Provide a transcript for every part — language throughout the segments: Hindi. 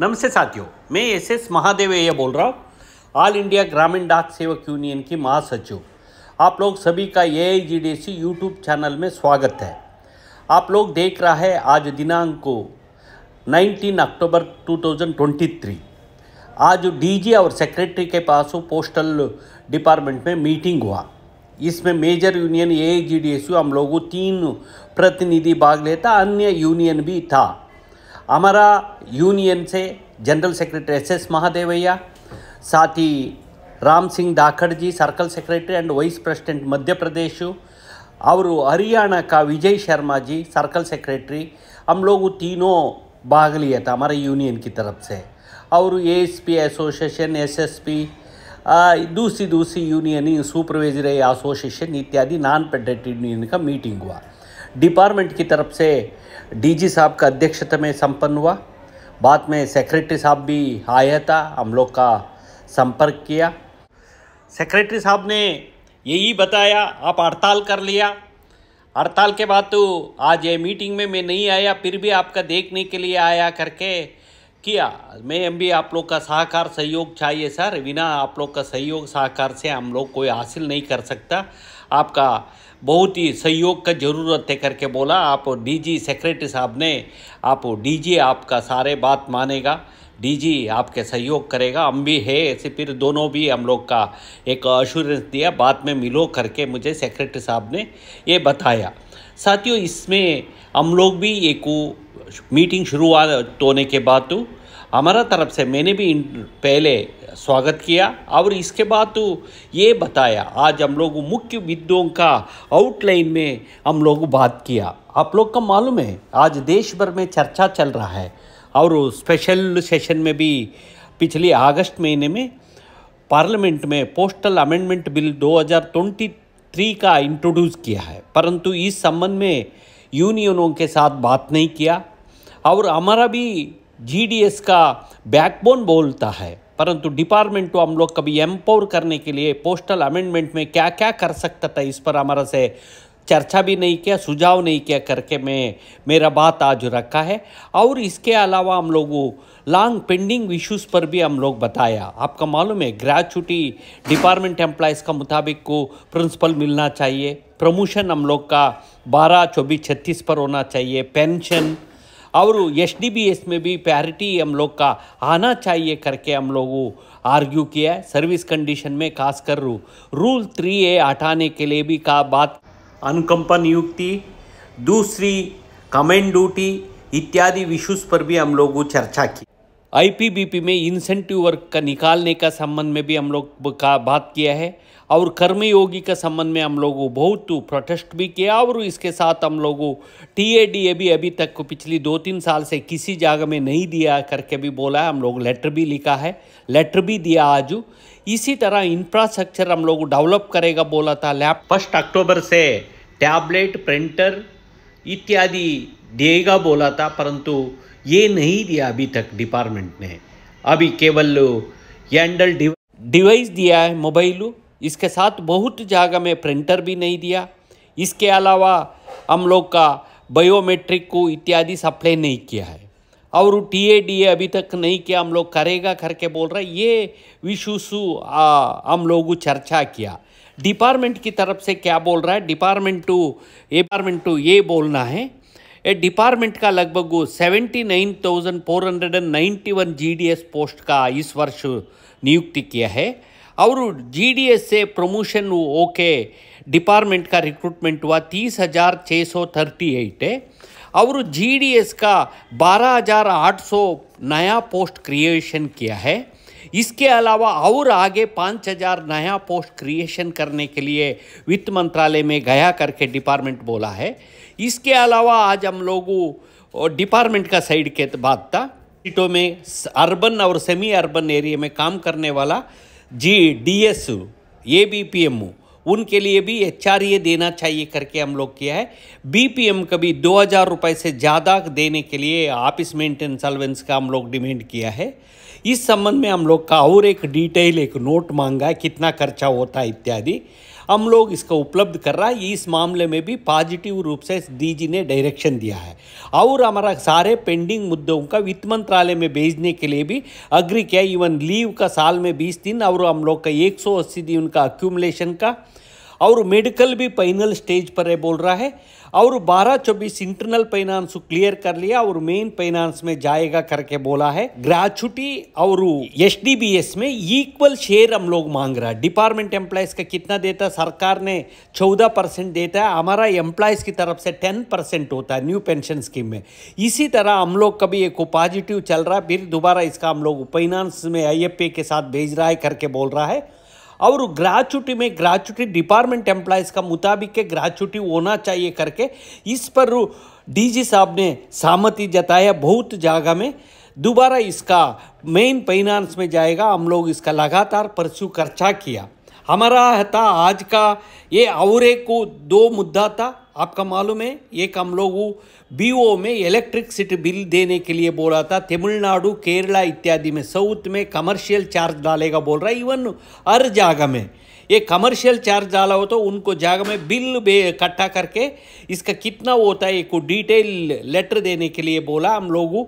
नमस्ते साथियों मैं एस एस महादेवैया बोल रहा हूँ ऑल इंडिया ग्रामीण डाक सेवक यूनियन की महासचिव आप लोग सभी का A I G D C YouTube channel में स्वागत है आप लोग देख रहा है आज दिनांक को 19 अक्टूबर 2023 आज डीजी और सेक्रेटरी के पास पोस्टल डिपार्टमेंट में मीटिंग हुआ इसमें major union A I G D S U हम लोगों तीन प्रतिनिधि भाग लेता अन्य यूनियन भी था अमरा यूनियन से general secretary S S Mahadevaiah साथ ही Ram Singh Dakhad ji circle secretary and vice president Madhya Pradesh और हरियाणा का विजय शर्मा जी सर्कल सेक्रेटरी हम लोग तीनों भाग लिया था हमारे यूनियन की तरफ से और एएसपी एसोसिएशन एसएसपी दूसरी दूसरी यूनियन सुपरवाइजरी एसोसिएशन इत्यादि नॉन फेडरेट यूनियन का मीटिंग हुआ डिपार्टमेंट की तरफ से डीजी साहब का अध्यक्षता में संपन्न हुआ बाद में सेक्रेटरी साहब भी आया था हम लोग का संपर्क किया सेक्रेटरी साहब ने यही बताया आप हड़ताल कर लिया हड़ताल के बाद तो आज ये मीटिंग में मैं नहीं आया फिर भी आपका देखने के लिए आया करके किया मैं भी आप लोग का सहकार सहयोग चाहिए सर बिना आप लोग का सहयोग सहकार से हम लोग कोई हासिल नहीं कर सकता आपका बहुत ही सहयोग का ज़रूरत है करके बोला आप डीजी सेक्रेटरी साहब ने आप डीजी आपका सारे बात मानेगा डीजी आपके सहयोग करेगा हम भी है ऐसे फिर दोनों भी हम लोग का एक अश्योरेंस दिया बाद में मिलो करके मुझे सेक्रेटरी साहब ने ये बताया साथियों इसमें हम लोग भी एक मीटिंग शुरुआत होने के बाद तो हमारा तरफ से मैंने भी पहले स्वागत किया और इसके बाद तो ये बताया आज हम लोग मुख्य विद्यों का आउटलाइन में हम लोग बात किया आप लोग का मालूम है आज देश भर में चर्चा चल रहा है और स्पेशल सेशन में भी पिछले अगस्त महीने में पार्लियामेंट में पोस्टल अमेंडमेंट बिल 2023 का इंट्रोड्यूस किया है परंतु इस संबंध में यूनियनों के साथ बात नहीं किया और हमारा भी जीडीएस का बैकबोन बोलता है परंतु डिपार्टमेंट को हम लोग कभी एम्पावर करने के लिए पोस्टल अमेंडमेंट में क्या क्या कर सकता था इस पर हमारा से चर्चा भी नहीं किया सुझाव नहीं किया करके मैं मेरा बात आज रखा है और इसके अलावा हम लोगों लॉन्ग पेंडिंग इश्यूज़ पर भी हम लोग बताया आपका मालूम है ग्रेचुटी डिपार्टमेंट एम्प्लॉयज़ का मुताबिक को प्रिंसिपल मिलना चाहिए प्रमोशन हम लोग का बारह चौबीस छत्तीस पर होना चाहिए पेंशन और एस डी बी एस में भी पैरिटी हम लोग का आना चाहिए करके हम लोग आर्ग्यू किया है सर्विस कंडीशन में खासकर रू रूल थ्री ए हटाने के लिए भी कहा बात अनुकंप नियुक्ति दूसरी कमेंट ड्यूटी इत्यादि विशूज़ पर भी हम लोगों चर्चा की आईपीबीपी में इंसेंटिव वर्क का निकालने का संबंध में भी हम लोग का बात किया है और कर्मयोगी का संबंध में हम लोगों बहुत प्रोटेस्ट भी किया और इसके साथ हम लोगों टीएडीए भी अभी तक को पिछली दो तीन साल से किसी जगह में नहीं दिया करके भी बोला है हम लोग लेटर भी लिखा है लेटर भी दिया आज इसी तरह इंफ्रास्ट्रक्चर हम लोग डेवलप करेगा बोला था लैब फर्स्ट अक्टूबर से टैबलेट प्रिंटर इत्यादि देगा बोला था परंतु ये नहीं दिया अभी तक डिपार्टमेंट ने अभी केवल हैंडल डिवाइस दिया है मोबाइल इसके साथ बहुत जगह में प्रिंटर भी नहीं दिया इसके अलावा हम लोग का बायोमेट्रिक को इत्यादि सप्लाई नहीं किया है और टी ए डी ए अभी तक नहीं किया हम लोग करेगा करके बोल रहे ये विशुसु हम लोग चर्चा किया डिपार्टमेंट की तरफ से क्या बोल रहा है डिपार्टमेंट टू डिपार्टमेंट टू ये बोलना है ए डिपार्टमेंट का लगभग seventy nine thousand four hundred and one G D S post का इस वर्ष नियुक्ति किया है और जी डी एस से प्रमोशन ओके डिपार्टमेंट का रिक्रूटमेंट हुआ तीस हज़ार छः सौ थर्टी एट है और जी डी एस का बारह हज़ार आठ सौ नया पोस्ट क्रिएशन किया है इसके अलावा और आगे पाँच हज़ार नया पोस्ट क्रिएशन करने के लिए वित्त मंत्रालय में गया करके डिपार्टमेंट बोला है इसके अलावा आज हम लोग डिपार्टमेंट का साइड के बात था सीटों में अर्बन और सेमी अर्बन एरिया में काम करने वाला G D S A B P M उनके लिए भी एच आर ए देना चाहिए करके हम लोग किया है बी पी एम का भी दो हज़ार रुपये से ज़्यादा देने के लिए ऑफिस मेंटेन सलवेंस का हम लोग डिमांड किया है इस संबंध में हम लोग का और एक डिटेल एक नोट मांगा है कितना खर्चा होता है इत्यादि हम लोग इसका उपलब्ध कर रहा है इस मामले में भी पॉजिटिव रूप से डीजी ने डायरेक्शन दिया है और हमारा सारे पेंडिंग मुद्दों का वित्त मंत्रालय में भेजने के लिए भी अग्री किया इवन लीव का साल में बीस दिन और हम लोग का एक सौ अस्सी दिन का अक्यूमलेशन का और मेडिकल भी फाइनल स्टेज पर है बोल रहा है और बारह चौबीस इंटरनल फाइनेंस क्लियर कर लिया और मेन फाइनेंस में जाएगा करके बोला है ग्रेचुटी और एच में इक्वल शेयर हम लोग मांग रहा है डिपार्टमेंट एम्प्लॉयज का कितना देता सरकार ने चौदह परसेंट देता है हमारा एम्प्लॉयज की तरफ से टेन परसेंट होता है न्यू पेंशन स्कीम में इसी तरह हम लोग कभी एक पॉजिटिव चल रहा है फिर दोबारा इसका हम लोग फाइनेंस में आई के साथ भेज रहा है करके बोल रहा है और ग्रेचुटी में ग्रेचुटी डिपार्टमेंट एम्प्लाइज का मुताबिक के ग्रेचुटी होना चाहिए करके इस पर डीजी साहब ने सहमति जताया बहुत जगह में दोबारा इसका मेन फाइनेंस में जाएगा हम लोग इसका लगातार परस्यू चर्चा किया हमारा था आज का ये और एक दो मुद्दा था आपका मालूम है ये हम लोग ओ में इलेक्ट्रिकसिटी बिल देने के लिए बोला था तमिलनाडु केरला इत्यादि में साउथ में कमर्शियल चार्ज डालेगा बोल रहा है इवन हर जगह में ये कमर्शियल चार्ज डाला हो तो उनको जगह में बिल बे इकट्ठा करके इसका कितना होता है एक डिटेल लेटर देने के लिए बोला हम लोग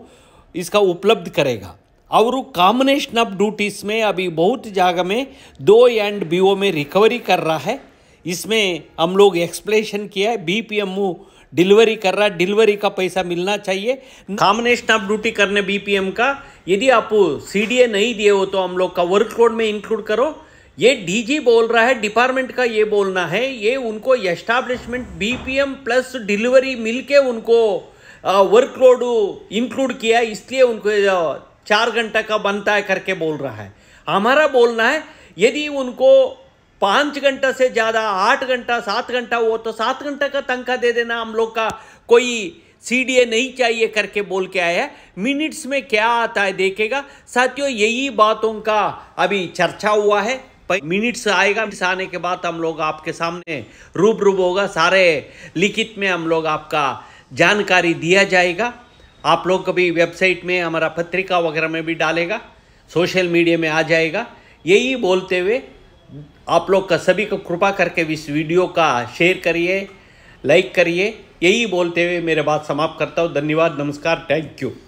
इसका उपलब्ध करेगा और कॉम्बिनेशन ऑफ ड्यूटीज़ में अभी बहुत जगह में दो एंड बीओ में रिकवरी कर रहा है इसमें हम लोग एक्सप्लेशन किया है बी पी एम डिलीवरी कर रहा है डिलीवरी का पैसा मिलना चाहिए कॉम्बिनेशन ऑफ ड्यूटी करने बीपीएम का यदि आप सीडीए नहीं दिए हो तो हम लोग का वर्क कोड में इंक्लूड करो ये डीजी बोल रहा है डिपार्टमेंट का ये बोलना है ये उनको एस्टाब्लिशमेंट बीपीएम प्लस डिलीवरी मिलके उनको वर्क लोड इंक्लूड किया है इसलिए उनको चार घंटा का बनता है करके बोल रहा है हमारा बोलना है यदि उनको पाँच घंटा से ज़्यादा आठ घंटा सात घंटा वो तो सात घंटा का तनख्वाह दे देना हम लोग का कोई सीडीए नहीं चाहिए करके बोल के आया है मिनट्स में क्या आता है देखेगा साथियों यही बातों का अभी चर्चा हुआ है मिनट्स आएगा मिनट्स आने के बाद हम लोग आपके सामने रूब रूब होगा सारे लिखित में हम लोग आपका जानकारी दिया जाएगा आप लोग कभी वेबसाइट में हमारा पत्रिका वगैरह में भी डालेगा सोशल मीडिया में आ जाएगा यही बोलते हुए आप लोग का सभी को कृपा करके इस वीडियो का शेयर करिए लाइक करिए यही बोलते हुए मेरे बात समाप्त करता हूँ धन्यवाद नमस्कार थैंक यू